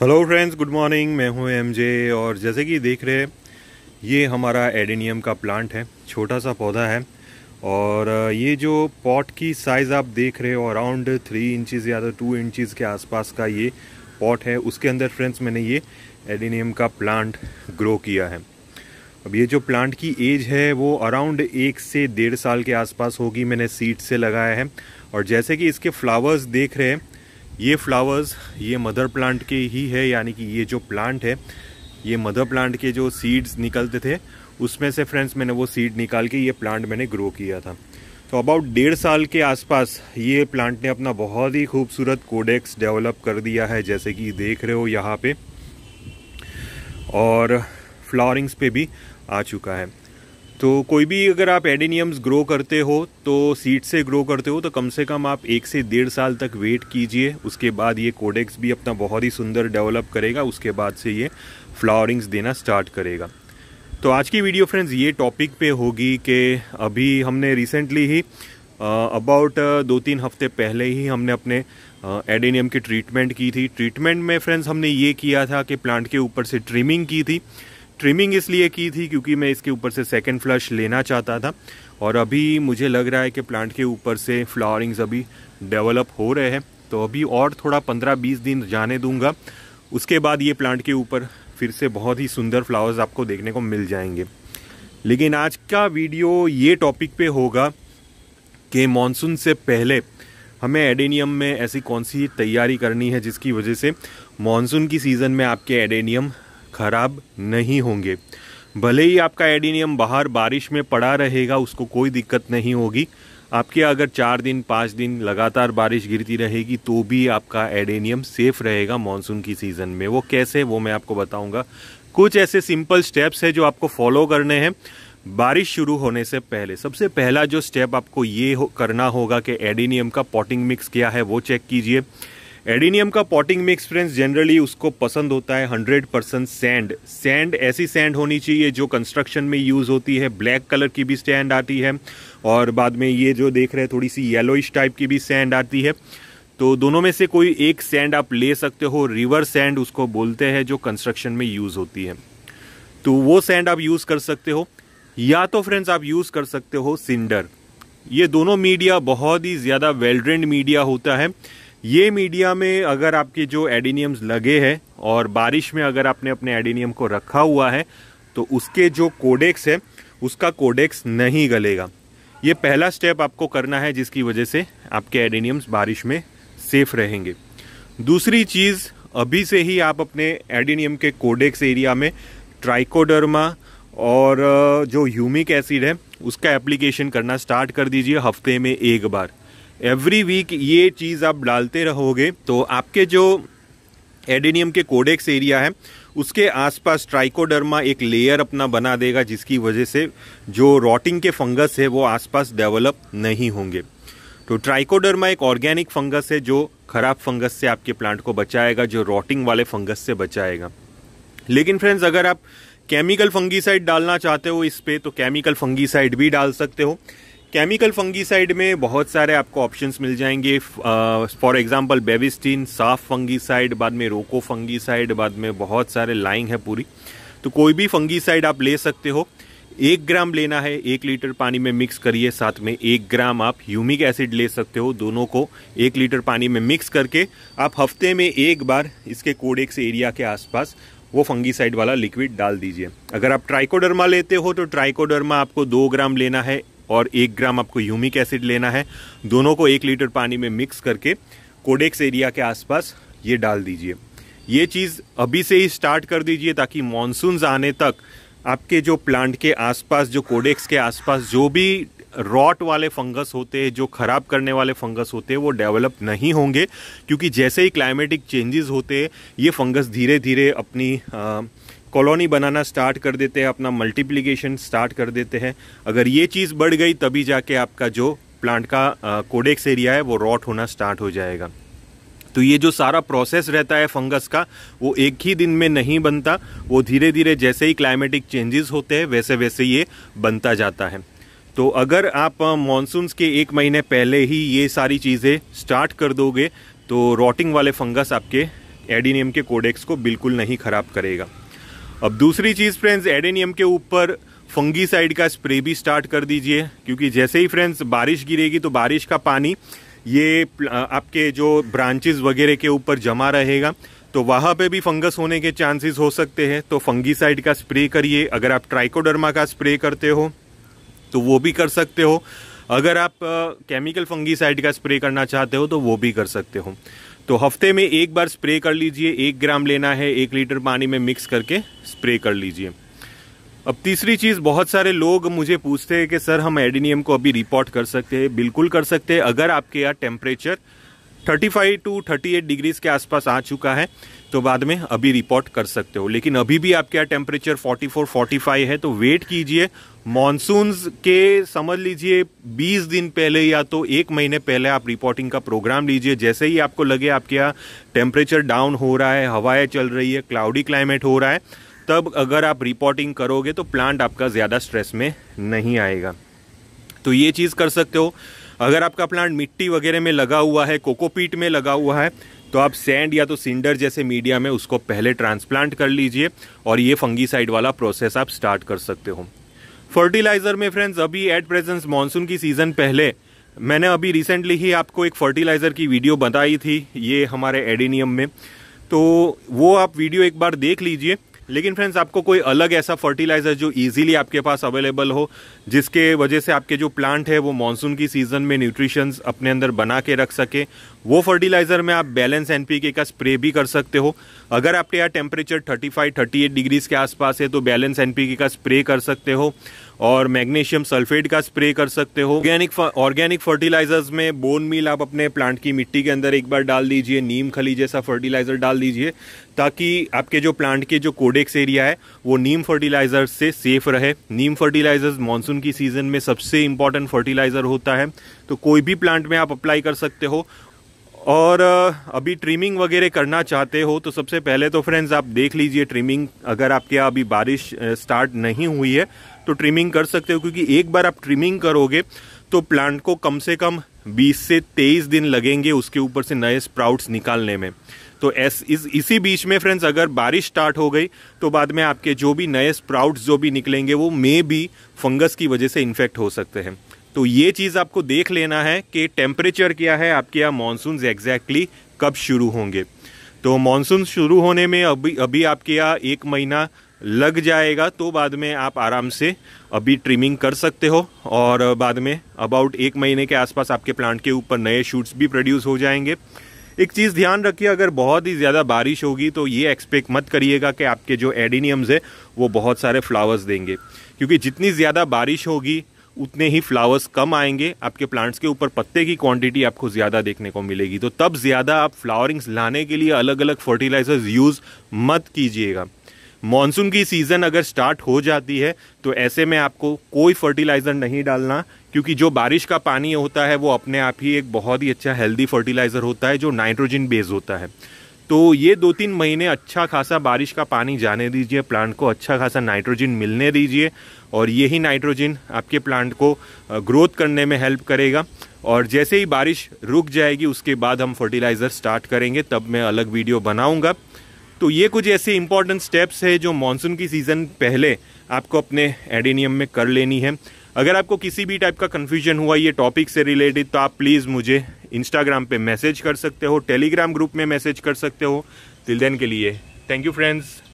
hello friends good morning मैं हूं MJ और जैसे कि देख रहे हैं ये हमारा एडेनियम का प्लांट है छोटा सा पौधा है और ये जो पॉट की साइज़ आप देख रहे हो अराउंड थ्री इंचज़ या तो टू इंचज़ के आसपास का ये पॉट है उसके अंदर फ्रेंड्स मैंने ये एडेनियम का प्लांट ग्रो किया है अब ये जो प्लांट की एज है वो अराउंड एक से डेढ़ साल के आसपास होगी मैंने सीड से लगाया है और जैसे कि इसके फ्लावर्स देख रहे हैं ये फ्लावर्स ये मदर प्लांट के ही है यानी कि ये जो प्लांट है ये मदर प्लांट के जो सीड्स निकलते थे उसमें से फ्रेंड्स मैंने वो सीड निकाल के ये प्लांट मैंने ग्रो किया था तो अबाउट डेढ़ साल के आसपास ये प्लांट ने अपना बहुत ही खूबसूरत कोडेक्स डेवलप कर दिया है जैसे कि देख रहे हो यहाँ पे और फ्लावरिंग्स पे भी आ चुका है तो कोई भी अगर आप एडेनियम्स ग्रो करते हो तो सीड से ग्रो करते हो तो कम से कम आप एक से डेढ़ साल तक वेट कीजिए उसके बाद ये कोडेक्स भी अपना बहुत ही सुंदर डेवलप करेगा उसके बाद से ये फ्लावरिंग्स देना स्टार्ट करेगा तो आज की वीडियो फ्रेंड्स ये टॉपिक पे होगी कि अभी हमने रिसेंटली ही अबाउट दो तीन हफ्ते पहले ही हमने अपने एडेनियम की ट्रीटमेंट की थी ट्रीटमेंट में फ्रेंड्स हमने ये किया था कि प्लांट के ऊपर से ट्रिमिंग की थी ट्रिमिंग इसलिए की थी क्योंकि मैं इसके ऊपर से सेकेंड फ्लश लेना चाहता था और अभी मुझे लग रहा है कि प्लांट के ऊपर से फ्लावरिंग्स अभी डेवलप हो रहे हैं तो अभी और थोड़ा पंद्रह बीस दिन जाने दूंगा उसके बाद ये प्लांट के ऊपर फिर से बहुत ही सुंदर फ्लावर्स आपको देखने को मिल जाएंगे लेकिन आज का वीडियो ये टॉपिक पे होगा कि मॉनसून से पहले हमें एडेनियम में ऐसी कौन सी तैयारी करनी है जिसकी वजह से मॉनसून की सीज़न में आपके एडेनियम खराब नहीं होंगे भले ही आपका एडीनियम बाहर बारिश में पड़ा रहेगा उसको कोई दिक्कत नहीं होगी आपके अगर चार दिन पाँच दिन लगातार बारिश गिरती रहेगी तो भी आपका एडेनियम सेफ़ रहेगा मानसून की सीज़न में वो कैसे वो मैं आपको बताऊंगा कुछ ऐसे सिंपल स्टेप्स है जो आपको फॉलो करने हैं बारिश शुरू होने से पहले सबसे पहला जो स्टेप आपको ये हो, करना होगा कि एडेनियम का पॉटिंग मिक्स क्या है वो चेक कीजिए एडिनियम का पॉटिंग में एक्सपीरियंस जनरली उसको पसंद होता है 100 परसेंट सैंड सैंड ऐसी सैंड होनी चाहिए जो कंस्ट्रक्शन में यूज़ होती है ब्लैक कलर की भी सैंड आती है और बाद में ये जो देख रहे हैं थोड़ी सी येलोइश टाइप की भी सैंड आती है तो दोनों में से कोई एक सैंड आप ले सकते हो रिवर सैंड उसको बोलते हैं जो कंस्ट्रक्शन में यूज़ होती है तो वो सैंड आप यूज़ कर सकते हो या तो फ्रेंड्स आप यूज़ कर सकते हो सिंडर ये दोनों मीडिया बहुत ही ज़्यादा वेल ड्रेंड मीडिया होता है ये मीडिया में अगर आपके जो एडीनियम्स लगे हैं और बारिश में अगर आपने अपने एडीनियम को रखा हुआ है तो उसके जो कोडेक्स है उसका कोडेक्स नहीं गलेगा ये पहला स्टेप आपको करना है जिसकी वजह से आपके एडीनियम्स बारिश में सेफ रहेंगे दूसरी चीज़ अभी से ही आप अपने एडीनियम के कोडेक्स एरिया में ट्राइकोडर्मा और जो ह्यूमिक एसिड है उसका एप्लीकेशन करना स्टार्ट कर दीजिए हफ्ते में एक बार एवरी वीक ये चीज़ आप डालते रहोगे तो आपके जो एडेनियम के कोडेक्स एरिया है उसके आसपास ट्राइकोडर्मा एक लेयर अपना बना देगा जिसकी वजह से जो रॉटिंग के फंगस है वो आसपास डेवलप नहीं होंगे तो ट्राइकोडर्मा एक ऑर्गेनिक फंगस है जो खराब फंगस से आपके प्लांट को बचाएगा जो रॉटिंग वाले फंगस से बचाएगा लेकिन फ्रेंड्स अगर आप केमिकल फंगीसाइड डालना चाहते हो इस पर तो केमिकल फंगीसाइड भी डाल सकते हो केमिकल फंगीसाइड में बहुत सारे आपको ऑप्शंस मिल जाएंगे फॉर एग्जांपल बेविस्टीन साफ फंगीसाइड बाद में रोको फंगीसाइड बाद में बहुत सारे लाइंग है पूरी तो कोई भी फंगीसाइड आप ले सकते हो एक ग्राम लेना है एक लीटर पानी में मिक्स करिए साथ में एक ग्राम आप ह्यूमिक एसिड ले सकते हो दोनों को एक लीटर पानी में मिक्स करके आप हफ्ते में एक बार इसके कोडेक्स एरिया के आसपास वो फंगीसाइड वाला लिक्विड डाल दीजिए अगर आप ट्राइकोडर्मा लेते हो तो ट्राइकोडर्मा आपको दो ग्राम लेना है और एक ग्राम आपको ह्यूमिक एसिड लेना है दोनों को एक लीटर पानी में मिक्स करके कोडेक्स एरिया के आसपास ये डाल दीजिए ये चीज़ अभी से ही स्टार्ट कर दीजिए ताकि मानसून आने तक आपके जो प्लांट के आसपास जो कोडेक्स के आसपास जो भी रॉट वाले फंगस होते हैं जो ख़राब करने वाले फंगस होते हैं वो डेवलप नहीं होंगे क्योंकि जैसे ही क्लाइमेटिक चेंजेस होते हैं ये फंगस धीरे धीरे अपनी आ, कॉलोनी बनाना स्टार्ट कर देते हैं अपना मल्टीप्लिकेशन स्टार्ट कर देते हैं अगर ये चीज़ बढ़ गई तभी जाके आपका जो प्लांट का कोडेक्स एरिया है वो रॉट होना स्टार्ट हो जाएगा तो ये जो सारा प्रोसेस रहता है फंगस का वो एक ही दिन में नहीं बनता वो धीरे धीरे जैसे ही क्लाइमेटिक चेंजेस होते हैं वैसे वैसे ये बनता जाता है तो अगर आप मानसून्स के एक महीने पहले ही ये सारी चीज़ें स्टार्ट कर दोगे तो रॉटिंग वाले फंगस आपके एडीनियम के कोडेक्स को बिल्कुल नहीं ख़राब करेगा अब दूसरी चीज़ फ्रेंड्स एडेनियम के ऊपर फंगी साइड का स्प्रे भी स्टार्ट कर दीजिए क्योंकि जैसे ही फ्रेंड्स बारिश गिरेगी तो बारिश का पानी ये आपके जो ब्रांचेस वगैरह के ऊपर जमा रहेगा तो वहाँ पे भी फंगस होने के चांसेस हो सकते हैं तो फंगी साइड का स्प्रे करिए अगर आप ट्राइकोडर्मा का स्प्रे करते हो तो वो भी कर सकते हो अगर आप केमिकल फंगी साइड का स्प्रे करना चाहते हो तो वो भी कर सकते हो तो हफ्ते में एक बार स्प्रे कर लीजिए एक ग्राम लेना है एक लीटर पानी में मिक्स करके स्प्रे कर लीजिए अब तीसरी चीज़ बहुत सारे लोग मुझे पूछते हैं कि सर हम एडिनियम को अभी रिपोर्ट कर सकते हैं बिल्कुल कर सकते हैं अगर आपके यहाँ टेम्परेचर 35 टू 38 डिग्रीज के आसपास आ चुका है तो बाद में अभी रिपोर्ट कर सकते हो लेकिन अभी भी आपके यहाँ टेम्परेचर 44, 45 है तो वेट कीजिए मानसून के समझ लीजिए 20 दिन पहले या तो एक महीने पहले आप रिपोर्टिंग का प्रोग्राम लीजिए जैसे ही आपको लगे आपके यहाँ टेम्परेचर डाउन हो रहा है हवाएं चल रही है क्लाउडी क्लाइमेट हो रहा है तब अगर आप रिपोर्टिंग करोगे तो प्लांट आपका ज़्यादा स्ट्रेस में नहीं आएगा तो ये चीज़ कर सकते हो अगर आपका प्लांट मिट्टी वगैरह में लगा हुआ है कोकोपीट में लगा हुआ है तो आप सैंड या तो सिंडर जैसे मीडिया में उसको पहले ट्रांसप्लांट कर लीजिए और ये फंगीसाइड वाला प्रोसेस आप स्टार्ट कर सकते हो फर्टिलाइज़र में फ्रेंड्स अभी एट प्रेजेंस मानसून की सीज़न पहले मैंने अभी रिसेंटली ही आपको एक फर्टिलाइज़र की वीडियो बताई थी ये हमारे एडिनियम में तो वो आप वीडियो एक बार देख लीजिए लेकिन फ्रेंड्स आपको कोई अलग ऐसा फर्टिलाइज़र जो इजीली आपके पास अवेलेबल हो जिसके वजह से आपके जो प्लांट है वो मानसून की सीज़न में न्यूट्रिशंस अपने अंदर बना के रख सके वो फर्टिलाइज़र में आप बैलेंस एनपीके का स्प्रे भी कर सकते हो अगर आपके यहाँ टेम्परेचर 35, 38 डिग्रीज़ के आसपास है तो बैलेंस एनपीके का स्प्रे कर सकते हो और मैग्नीशियम सल्फेट का स्प्रे कर सकते हो ऑर्गेनिक ऑर्गेनिक फर्टिलाइजर्स में बोन मील आप अपने प्लांट की मिट्टी के अंदर एक बार डाल दीजिए नीम खली जैसा फर्टिलाइजर डाल दीजिए ताकि आपके जो प्लांट के जो कोडेक्स एरिया है वो नीम फर्टिलाइजर से सेफ रहे नीम फर्टिलाइजर्स मानसून की सीजन में सबसे इंपॉर्टेंट फर्टिलाइजर होता है तो कोई भी प्लांट में आप अप्लाई कर सकते हो और अभी ट्रिमिंग वगैरह करना चाहते हो तो सबसे पहले तो फ्रेंड्स आप देख लीजिए ट्रिमिंग अगर आपके यहाँ अभी बारिश स्टार्ट नहीं हुई है तो ट्रिमिंग कर सकते हो क्योंकि एक बार आप ट्रिमिंग करोगे तो प्लांट को कम से कम 20 से 23 दिन लगेंगे उसके ऊपर से नए स्प्राउट्स निकालने में तो एस इस इसी बीच में फ्रेंड्स अगर बारिश स्टार्ट हो गई तो बाद में आपके जो भी नए स्प्राउट्स जो भी निकलेंगे वो मे भी फंगस की वजह से इन्फेक्ट हो सकते हैं तो ये चीज़ आपको देख लेना है कि टेम्परेचर क्या है आपके यहाँ मानसून एग्जैक्टली कब शुरू होंगे तो मानसून शुरू होने में अभी अभी आपके यहाँ एक महीना लग जाएगा तो बाद में आप आराम से अभी ट्रिमिंग कर सकते हो और बाद में अबाउट एक महीने के आसपास आपके प्लांट के ऊपर नए शूट्स भी प्रोड्यूस हो जाएंगे एक चीज़ ध्यान रखिए अगर बहुत ही ज़्यादा बारिश होगी तो ये एक्सपेक्ट मत करिएगा कि आपके जो एडिनियम्स है वो बहुत सारे फ्लावर्स देंगे क्योंकि जितनी ज़्यादा बारिश होगी उतने ही फ्लावर्स कम आएंगे आपके प्लांट्स के ऊपर पत्ते की क्वांटिटी आपको ज़्यादा देखने को मिलेगी तो तब ज़्यादा आप फ्लावरिंग्स लाने के लिए अलग अलग फर्टिलाइजर्स यूज़ मत कीजिएगा मॉनसून की सीज़न अगर स्टार्ट हो जाती है तो ऐसे में आपको कोई फर्टिलाइज़र नहीं डालना क्योंकि जो बारिश का पानी होता है वो अपने आप ही एक बहुत ही अच्छा हेल्दी फर्टिलाइज़र होता है जो नाइट्रोजन बेस्ड होता है तो ये दो तीन महीने अच्छा खासा बारिश का पानी जाने दीजिए प्लांट को अच्छा खासा नाइट्रोजन मिलने दीजिए और यही नाइट्रोजन आपके प्लांट को ग्रोथ करने में हेल्प करेगा और जैसे ही बारिश रुक जाएगी उसके बाद हम फर्टिलाइज़र स्टार्ट करेंगे तब मैं अलग वीडियो बनाऊँगा तो ये कुछ ऐसे इंपॉर्टेंट स्टेप्स है जो मानसून की सीज़न पहले आपको अपने एडेनियम में कर लेनी है अगर आपको किसी भी टाइप का कन्फ्यूजन हुआ ये टॉपिक से रिलेटेड तो आप प्लीज़ मुझे इंस्टाग्राम पे मैसेज कर सकते हो टेलीग्राम ग्रुप में मैसेज कर सकते हो तिल देन के लिए थैंक यू फ्रेंड्स